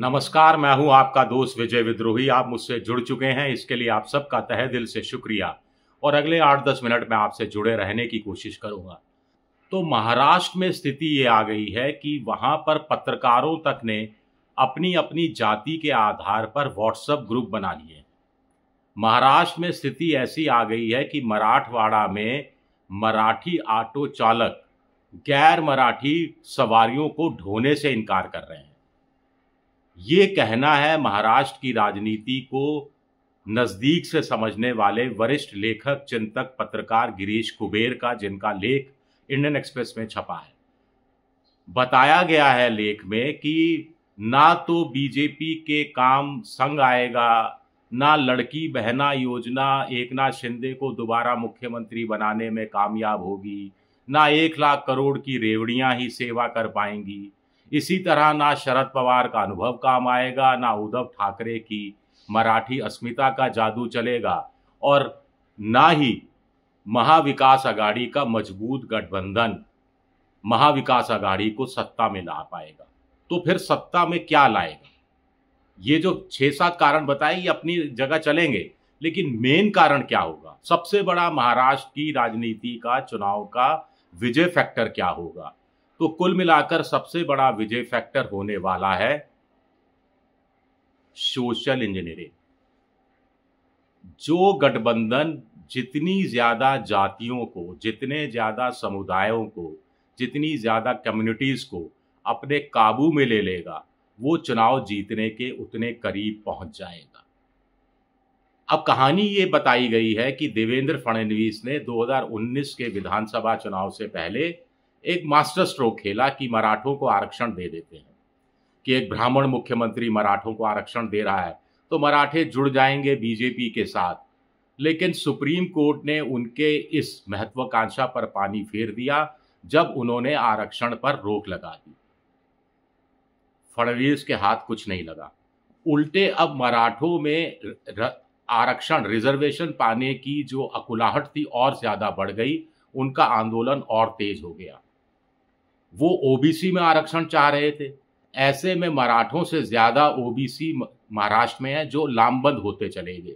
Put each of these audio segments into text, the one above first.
नमस्कार मैं हूं आपका दोस्त विजय विद्रोही आप मुझसे जुड़ चुके हैं इसके लिए आप सबका तहे दिल से शुक्रिया और अगले आठ दस मिनट में आपसे जुड़े रहने की कोशिश करूंगा तो महाराष्ट्र में स्थिति ये आ गई है कि वहां पर पत्रकारों तक ने अपनी अपनी जाति के आधार पर व्हाट्सएप ग्रुप बना लिए महाराष्ट्र में स्थिति ऐसी आ गई है कि मराठवाड़ा में मराठी ऑटो चालक गैर मराठी सवारियों को ढोने से इनकार कर रहे हैं ये कहना है महाराष्ट्र की राजनीति को नज़दीक से समझने वाले वरिष्ठ लेखक चिंतक पत्रकार गिरीश कुबेर का जिनका लेख इंडियन एक्सप्रेस में छपा है बताया गया है लेख में कि ना तो बीजेपी के काम संग आएगा ना लड़की बहना योजना एक नाथ शिंदे को दोबारा मुख्यमंत्री बनाने में कामयाब होगी ना एक लाख करोड़ की रेवड़ियां ही सेवा कर पाएंगी इसी तरह ना शरद पवार का अनुभव काम आएगा ना उद्धव ठाकरे की मराठी अस्मिता का जादू चलेगा और ना ही महाविकास आघाड़ी का मजबूत गठबंधन महाविकास आघाड़ी को सत्ता में ला पाएगा तो फिर सत्ता में क्या लाएगा ये जो छह सात कारण बताए ये अपनी जगह चलेंगे लेकिन मेन कारण क्या होगा सबसे बड़ा महाराष्ट्र की राजनीति का चुनाव का विजय फैक्टर क्या होगा तो कुल मिलाकर सबसे बड़ा विजय फैक्टर होने वाला है सोशल इंजीनियरिंग जो गठबंधन जितनी ज़्यादा जातियों को जितने ज़्यादा समुदायों को जितनी ज़्यादा कम्युनिटीज़ को अपने काबू में ले लेगा वो चुनाव जीतने के उतने करीब पहुंच जाएगा अब कहानी ये बताई गई है कि देवेंद्र फडणवीस ने 2019 के विधानसभा चुनाव से पहले एक मास्टर स्ट्रोक खेला कि मराठों को आरक्षण दे देते हैं कि एक ब्राह्मण मुख्यमंत्री मराठों को आरक्षण दे रहा है तो मराठे जुड़ जाएंगे बीजेपी के साथ लेकिन सुप्रीम कोर्ट ने उनके इस महत्वाकांक्षा पर पानी फेर दिया जब उन्होंने आरक्षण पर रोक लगा दी फडणवीस के हाथ कुछ नहीं लगा उल्टे अब मराठों में आरक्षण रिजर्वेशन पाने की जो अकुलाहट थी और ज़्यादा बढ़ गई उनका आंदोलन और तेज हो गया वो ओबीसी में आरक्षण चाह रहे थे ऐसे में मराठों से ज़्यादा ओबीसी महाराष्ट्र में है जो लामबंद होते चले गए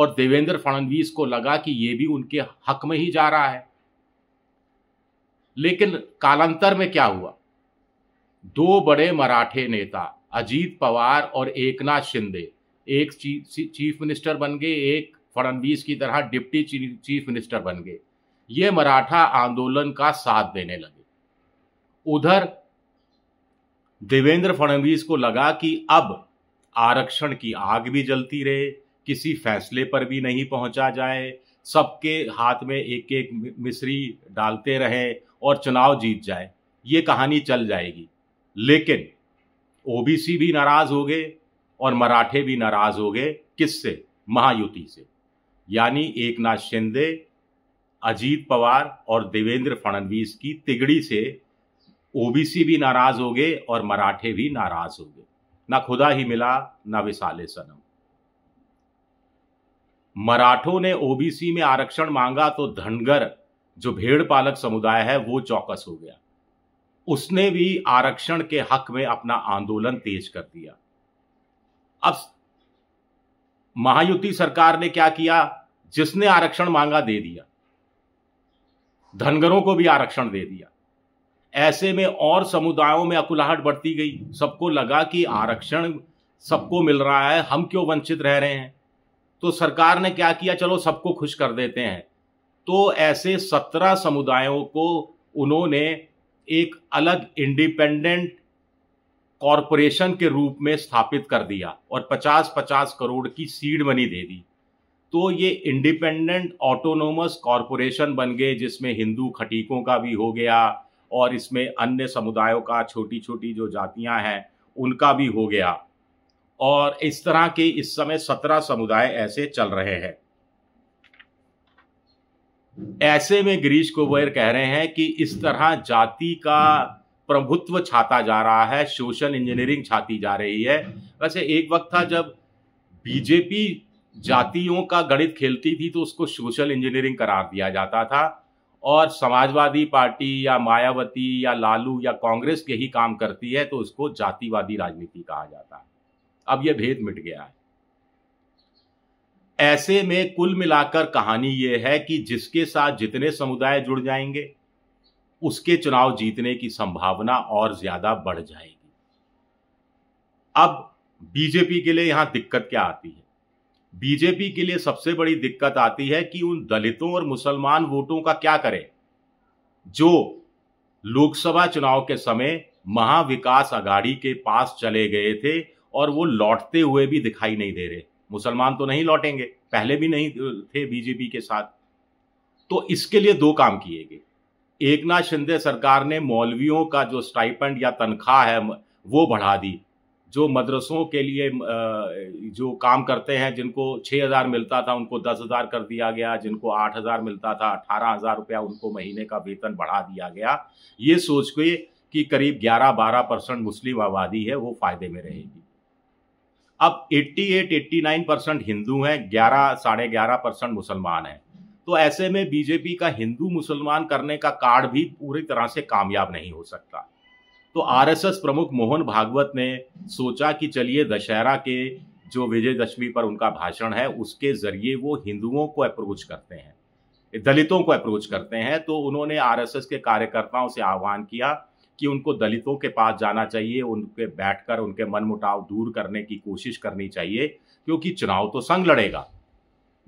और देवेंद्र फडणवीस को लगा कि ये भी उनके हक में ही जा रहा है लेकिन कालांतर में क्या हुआ दो बड़े मराठे नेता अजीत पवार और एकनाथ शिंदे एक चीफ मिनिस्टर बन गए एक फडणवीस की तरह डिप्टी चीफ मिनिस्टर बन गए ये मराठा आंदोलन का साथ देने लगे उधर देवेंद्र फडणवीस को लगा कि अब आरक्षण की आग भी जलती रहे किसी फैसले पर भी नहीं पहुंचा जाए सबके हाथ में एक एक मिश्री डालते रहे और चुनाव जीत जाए ये कहानी चल जाएगी लेकिन ओबीसी भी नाराज हो गए और मराठे भी नाराज हो गए किससे महायुति से यानी एक नाथ शिंदे अजीत पवार और देवेंद्र फडणवीस की तिगड़ी से ओबीसी भी नाराज हो गए और मराठे भी नाराज हो गए ना खुदा ही मिला ना विशाले सनम मराठों ने ओबीसी में आरक्षण मांगा तो धनगर जो भेड़ पालक समुदाय है वो चौकस हो गया उसने भी आरक्षण के हक में अपना आंदोलन तेज कर दिया अब महायुति सरकार ने क्या किया जिसने आरक्षण मांगा दे दिया धनगरों को भी आरक्षण दे दिया ऐसे में और समुदायों में अकुलाहट बढ़ती गई सबको लगा कि आरक्षण सबको मिल रहा है हम क्यों वंचित रह रहे हैं तो सरकार ने क्या किया चलो सबको खुश कर देते हैं तो ऐसे सत्रह समुदायों को उन्होंने एक अलग इंडिपेंडेंट कॉरपोरेशन के रूप में स्थापित कर दिया और 50-50 करोड़ की सीड मनी दे दी तो ये इंडिपेंडेंट ऑटोनोमस कॉरपोरेशन बन गए जिसमें हिंदू खटीकों का भी हो गया और इसमें अन्य समुदायों का छोटी छोटी जो जातियां हैं उनका भी हो गया और इस तरह के इस समय सत्रह समुदाय ऐसे चल रहे हैं ऐसे में गिरीश कोबैर कह रहे हैं कि इस तरह जाति का प्रभुत्व छाता जा रहा है सोशल इंजीनियरिंग छाती जा रही है वैसे एक वक्त था जब बीजेपी जातियों का गणित खेलती थी तो उसको सोशल इंजीनियरिंग करार दिया जाता था और समाजवादी पार्टी या मायावती या लालू या कांग्रेस के ही काम करती है तो उसको जातिवादी राजनीति कहा जाता है अब यह भेद मिट गया है ऐसे में कुल मिलाकर कहानी यह है कि जिसके साथ जितने समुदाय जुड़ जाएंगे उसके चुनाव जीतने की संभावना और ज्यादा बढ़ जाएगी अब बीजेपी के लिए यहां दिक्कत क्या आती है बीजेपी के लिए सबसे बड़ी दिक्कत आती है कि उन दलितों और मुसलमान वोटों का क्या करें जो लोकसभा चुनाव के समय महाविकास आघाड़ी के पास चले गए थे और वो लौटते हुए भी दिखाई नहीं दे रहे मुसलमान तो नहीं लौटेंगे पहले भी नहीं थे बीजेपी के साथ तो इसके लिए दो काम किए गए एक नाथ शिंदे सरकार ने मौलवियों का जो स्टाइपेंड या तनख्वाह है वो बढ़ा दी जो मदरसों के लिए जो काम करते हैं जिनको छः हज़ार मिलता था उनको दस हज़ार कर दिया गया जिनको आठ हज़ार मिलता था अठारह हज़ार रुपया उनको महीने का वेतन बढ़ा दिया गया ये सोच के कि करीब ग्यारह बारह परसेंट मुस्लिम आबादी है वो फ़ायदे में रहेगी अब 88 89 परसेंट हिंदू हैं ग्यारह साढ़े ग्यारह परसेंट मुसलमान हैं तो ऐसे में बीजेपी का हिंदू मुसलमान करने का कार्ड भी पूरी तरह से कामयाब नहीं हो सकता तो आरएसएस प्रमुख मोहन भागवत ने सोचा कि चलिए दशहरा के जो विजय दशमी पर उनका भाषण है उसके जरिए वो हिंदुओं को अप्रोच करते हैं दलितों को अप्रोच करते हैं तो उन्होंने आरएसएस के कार्यकर्ताओं से आह्वान किया कि उनको दलितों के पास जाना चाहिए उनके बैठकर उनके मनमुटाव दूर करने की कोशिश करनी चाहिए क्योंकि चुनाव तो संघ लड़ेगा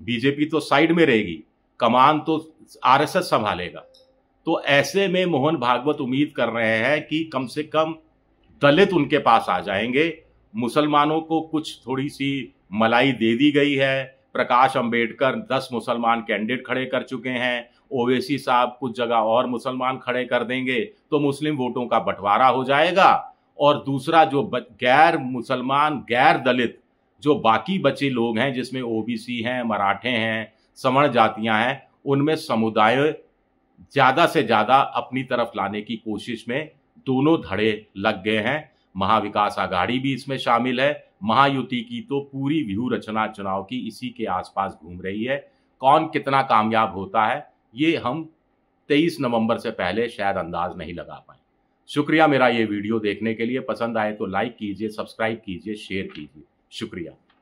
बीजेपी तो साइड में रहेगी कमान तो आरएसएस संभालेगा तो ऐसे में मोहन भागवत उम्मीद कर रहे हैं कि कम से कम दलित उनके पास आ जाएंगे मुसलमानों को कुछ थोड़ी सी मलाई दे दी गई है प्रकाश अंबेडकर दस मुसलमान कैंडिडेट खड़े कर चुके हैं ओवैसी साहब कुछ जगह और मुसलमान खड़े कर देंगे तो मुस्लिम वोटों का बंटवारा हो जाएगा और दूसरा जो गैर मुसलमान गैर दलित जो बाकी बचे लोग हैं जिसमें ओबीसी हैं मराठे हैं समण जातियां हैं उनमें समुदाय ज़्यादा से ज़्यादा अपनी तरफ लाने की कोशिश में दोनों धड़े लग गए हैं महाविकास आघाड़ी भी इसमें शामिल है महायुति की तो पूरी व्यू रचना चुनाव की इसी के आसपास घूम रही है कौन कितना कामयाब होता है ये हम 23 नवंबर से पहले शायद अंदाज नहीं लगा पाए शुक्रिया मेरा ये वीडियो देखने के लिए पसंद आए तो लाइक कीजिए सब्सक्राइब कीजिए शेयर कीजिए शुक्रिया